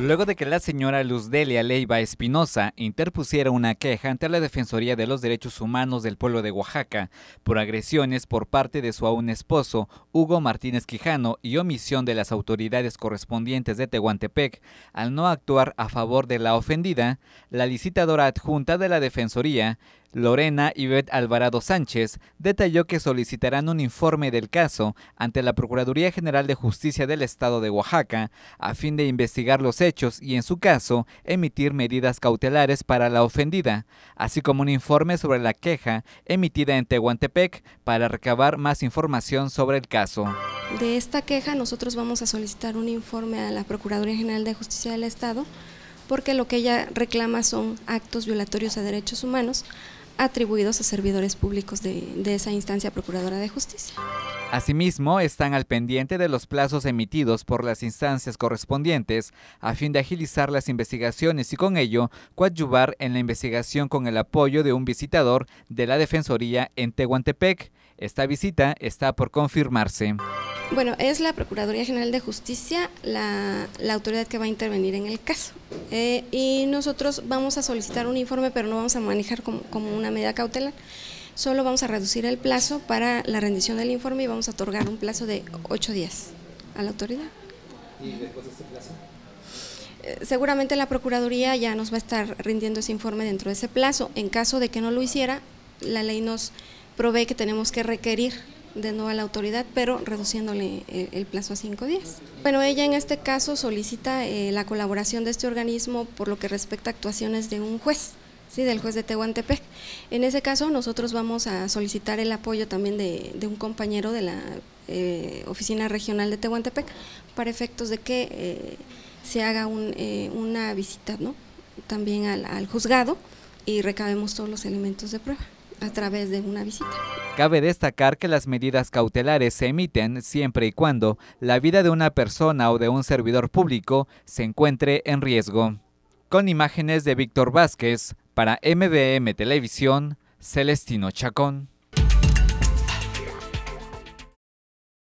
Luego de que la señora Luz Delia Leiva Espinosa interpusiera una queja ante la Defensoría de los Derechos Humanos del pueblo de Oaxaca por agresiones por parte de su aún esposo, Hugo Martínez Quijano, y omisión de las autoridades correspondientes de Tehuantepec al no actuar a favor de la ofendida, la licitadora adjunta de la Defensoría Lorena Ivette Alvarado Sánchez detalló que solicitarán un informe del caso ante la Procuraduría General de Justicia del Estado de Oaxaca a fin de investigar los hechos y, en su caso, emitir medidas cautelares para la ofendida, así como un informe sobre la queja emitida en Tehuantepec para recabar más información sobre el caso. De esta queja nosotros vamos a solicitar un informe a la Procuraduría General de Justicia del Estado porque lo que ella reclama son actos violatorios a derechos humanos atribuidos a servidores públicos de, esa instancia procuradora de justicia. Asimismo, están al pendiente de los plazos emitidos por las instancias correspondientes a fin de agilizar las investigaciones y con ello coadyuvar en la investigación con el apoyo de un visitador de la Defensoría en Tehuantepec. Esta visita está por confirmarse. Bueno, es la Procuraduría General de Justicia la, autoridad que va a intervenir en el caso. Eh, y nosotros vamos a solicitar un informe, pero no vamos a manejar como, una medida cautelar. Solo vamos a reducir el plazo para la rendición del informe y vamos a otorgar un plazo de ocho días a la autoridad. ¿Y después de este plazo? Eh, seguramente la Procuraduría ya nos va a estar rindiendo ese informe dentro de ese plazo. En caso de que no lo hiciera, la ley nos provee que tenemos que requerir de nuevo a la autoridad, pero reduciéndole eh, el plazo a cinco días. Bueno, ella en este caso solicita eh, la colaboración de este organismo por lo que respecta a actuaciones de un juez. Sí, del juez de Tehuantepec. En ese caso, nosotros vamos a solicitar el apoyo también de, un compañero de la eh, Oficina Regional de Tehuantepec para efectos de que se haga una visita ¿no? también al juzgado y recabemos todos los elementos de prueba a través de una visita. Cabe destacar que las medidas cautelares se emiten siempre y cuando la vida de una persona o de un servidor público se encuentre en riesgo. Con imágenes de Víctor Vázquez, para MDM Televisión, Celestino Chacón.